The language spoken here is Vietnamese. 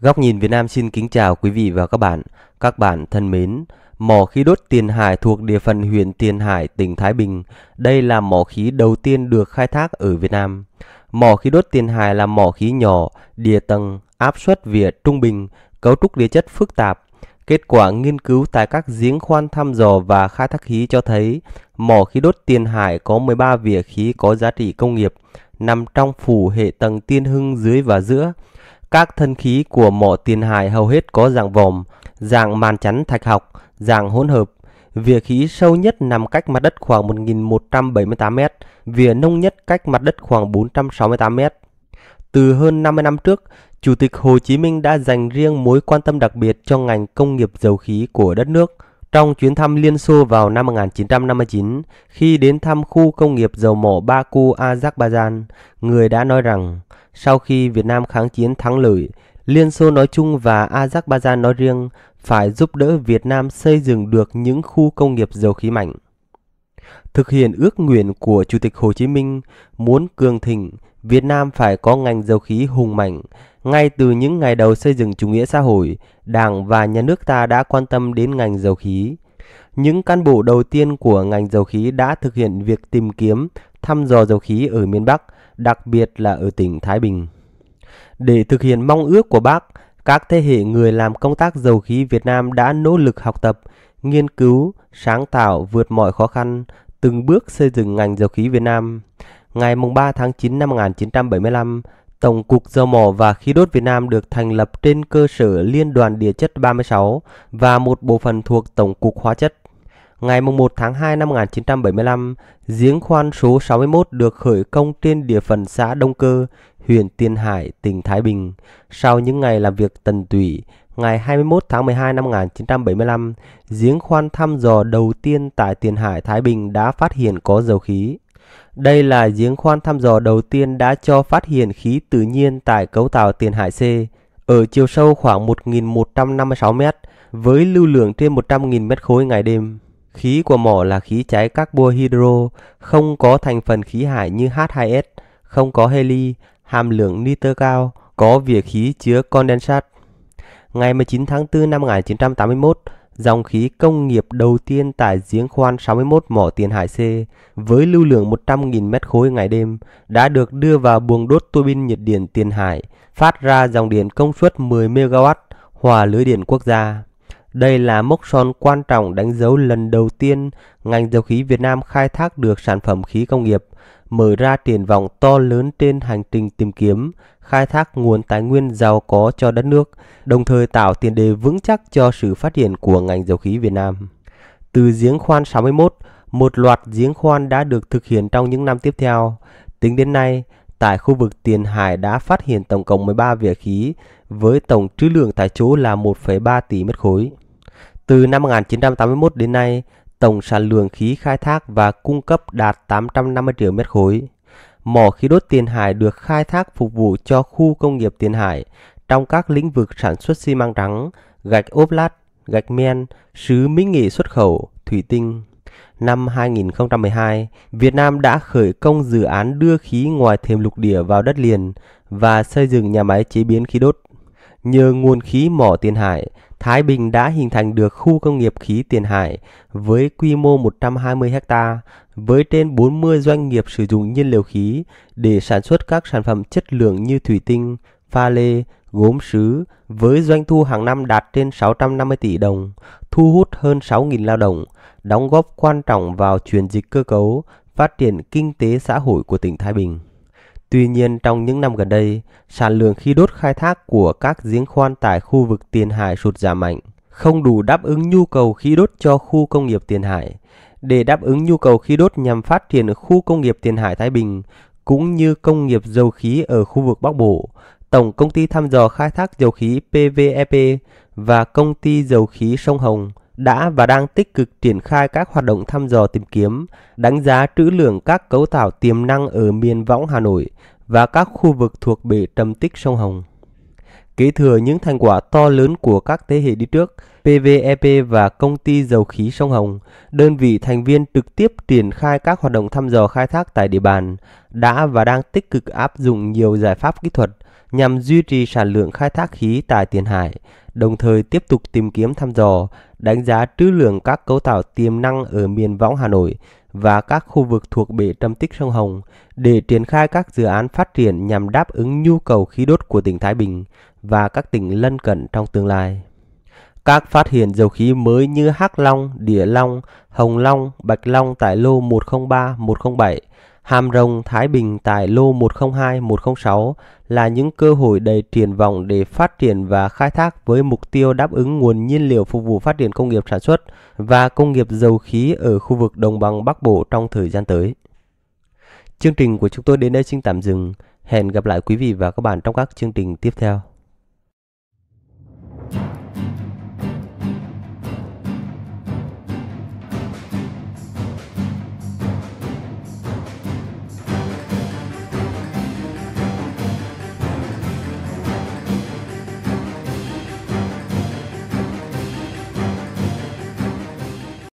Góc nhìn Việt Nam xin kính chào quý vị và các bạn. Các bạn thân mến, mỏ khí đốt Tiền Hải thuộc địa phận huyện Tiền Hải, tỉnh Thái Bình. Đây là mỏ khí đầu tiên được khai thác ở Việt Nam. Mỏ khí đốt Tiền Hải là mỏ khí nhỏ, địa tầng, áp suất vỉa trung bình, cấu trúc địa chất phức tạp. Kết quả nghiên cứu tại các giếng khoan thăm dò và khai thác khí cho thấy mỏ khí đốt Tiền Hải có 13 vỉa khí có giá trị công nghiệp, nằm trong phủ hệ tầng Tiên Hưng dưới và giữa, các thân khí của mỏ tiền hải hầu hết có dạng vòm, dạng màn chắn thạch học, dạng hỗn hợp. Vỉa khí sâu nhất nằm cách mặt đất khoảng 1.178 m, vỉa nông nhất cách mặt đất khoảng 468 m. Từ hơn 50 năm trước, Chủ tịch Hồ Chí Minh đã dành riêng mối quan tâm đặc biệt cho ngành công nghiệp dầu khí của đất nước. Trong chuyến thăm Liên Xô vào năm 1959, khi đến thăm khu công nghiệp dầu mỏ Baku, Azerbaijan, người đã nói rằng sau khi Việt Nam kháng chiến thắng lợi, Liên Xô nói chung và Azerbaijan nói riêng phải giúp đỡ Việt Nam xây dựng được những khu công nghiệp dầu khí mạnh. Thực hiện ước nguyện của Chủ tịch Hồ Chí Minh muốn cường thịnh, Việt Nam phải có ngành dầu khí hùng mạnh. Ngay từ những ngày đầu xây dựng chủ nghĩa xã hội, Đảng và nhà nước ta đã quan tâm đến ngành dầu khí. Những cán bộ đầu tiên của ngành dầu khí đã thực hiện việc tìm kiếm, thăm dò dầu khí ở miền Bắc – đặc biệt là ở tỉnh Thái Bình. Để thực hiện mong ước của bác, các thế hệ người làm công tác dầu khí Việt Nam đã nỗ lực học tập, nghiên cứu, sáng tạo vượt mọi khó khăn, từng bước xây dựng ngành dầu khí Việt Nam. Ngày 3 tháng 9 năm 1975, Tổng cục Dầu mỏ và Khí đốt Việt Nam được thành lập trên cơ sở Liên đoàn Địa chất 36 và một bộ phận thuộc Tổng cục Hóa chất. Ngày 1 tháng 2 năm 1975, giếng khoan số 61 được khởi công trên địa phận xã Đông Cơ, huyện Tiền Hải, tỉnh Thái Bình. Sau những ngày làm việc tần tủy, ngày 21 tháng 12 năm 1975, giếng khoan thăm dò đầu tiên tại Tiền Hải, Thái Bình đã phát hiện có dầu khí. Đây là giếng khoan thăm dò đầu tiên đã cho phát hiện khí tự nhiên tại cấu tạo Tiền Hải C, ở chiều sâu khoảng 1.156 m với lưu lượng trên 100.000 mét khối ngày đêm. Khí của mỏ là khí cháy hydro, không có thành phần khí thải như H2S, không có heli, hàm lượng nitơ cao, có việc khí chứa condensat. Ngày 19 tháng 4 năm 1981, dòng khí công nghiệp đầu tiên tại giếng khoan 61 mỏ tiền hải C với lưu lượng 100.000 mét khối ngày đêm đã được đưa vào buồng đốt tua bin nhiệt điện tiền hải, phát ra dòng điện công suất 10 MW hòa lưới điện quốc gia. Đây là mốc son quan trọng đánh dấu lần đầu tiên ngành dầu khí Việt Nam khai thác được sản phẩm khí công nghiệp, mở ra triển vọng to lớn trên hành trình tìm kiếm, khai thác nguồn tài nguyên giàu có cho đất nước, đồng thời tạo tiền đề vững chắc cho sự phát triển của ngành dầu khí Việt Nam. Từ giếng khoan 61, một loạt giếng khoan đã được thực hiện trong những năm tiếp theo. Tính đến nay, tại khu vực Tiền Hải đã phát hiện tổng cộng 13 vỉa khí với tổng trữ lượng tại chỗ là 1,3 tỷ mét khối. Từ năm 1981 đến nay, tổng sản lượng khí khai thác và cung cấp đạt 850 triệu mét khối. Mỏ khí đốt Tiền Hải được khai thác phục vụ cho khu công nghiệp Tiền Hải trong các lĩnh vực sản xuất xi măng trắng, gạch ốp lát, gạch men, sứ mỹ nghệ xuất khẩu, thủy tinh. Năm 2012, Việt Nam đã khởi công dự án đưa khí ngoài thềm lục địa vào đất liền và xây dựng nhà máy chế biến khí đốt Nhờ nguồn khí mỏ tiền hải, Thái Bình đã hình thành được khu công nghiệp khí tiền hải với quy mô 120 ha, với trên 40 doanh nghiệp sử dụng nhiên liệu khí để sản xuất các sản phẩm chất lượng như thủy tinh, pha lê, gốm sứ với doanh thu hàng năm đạt trên 650 tỷ đồng, thu hút hơn 6.000 lao động, đóng góp quan trọng vào chuyển dịch cơ cấu, phát triển kinh tế xã hội của tỉnh Thái Bình. Tuy nhiên trong những năm gần đây, sản lượng khí đốt khai thác của các giếng khoan tại khu vực Tiền Hải sụt giảm mạnh, không đủ đáp ứng nhu cầu khí đốt cho khu công nghiệp Tiền Hải. Để đáp ứng nhu cầu khí đốt nhằm phát triển khu công nghiệp Tiền Hải Thái Bình cũng như công nghiệp dầu khí ở khu vực Bắc Bộ, Tổng công ty thăm dò khai thác dầu khí PVEP e và công ty dầu khí Sông Hồng – đã và đang tích cực triển khai các hoạt động thăm dò tìm kiếm, đánh giá trữ lượng các cấu tạo tiềm năng ở miền võng Hà Nội và các khu vực thuộc bể trầm tích sông Hồng. Kế thừa những thành quả to lớn của các thế hệ đi trước, PVEP e và Công ty Dầu khí Sông Hồng, đơn vị thành viên trực tiếp triển khai các hoạt động thăm dò khai thác tại địa bàn, đã và đang tích cực áp dụng nhiều giải pháp kỹ thuật nhằm duy trì sản lượng khai thác khí tại tiền hải, đồng thời tiếp tục tìm kiếm thăm dò, đánh giá trữ lượng các cấu tạo tiềm năng ở miền võng Hà Nội và các khu vực thuộc bể trầm tích sông Hồng để triển khai các dự án phát triển nhằm đáp ứng nhu cầu khí đốt của tỉnh Thái Bình và các tỉnh lân cận trong tương lai. Các phát hiện dầu khí mới như Hắc Long, Địa Long, Hồng Long, Bạch Long tại lô 103, 107 Hàm Rồng, Thái Bình tại lô 102-106 là những cơ hội đầy triển vọng để phát triển và khai thác với mục tiêu đáp ứng nguồn nhiên liệu phục vụ phát triển công nghiệp sản xuất và công nghiệp dầu khí ở khu vực đồng bằng Bắc Bộ trong thời gian tới. Chương trình của chúng tôi đến đây xin tạm dừng. Hẹn gặp lại quý vị và các bạn trong các chương trình tiếp theo.